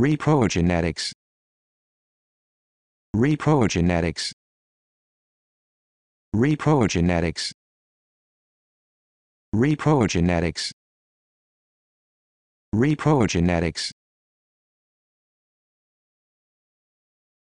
Reprogenetics Reprogenetics Reprogenetics Reprogenetics Reprogenetics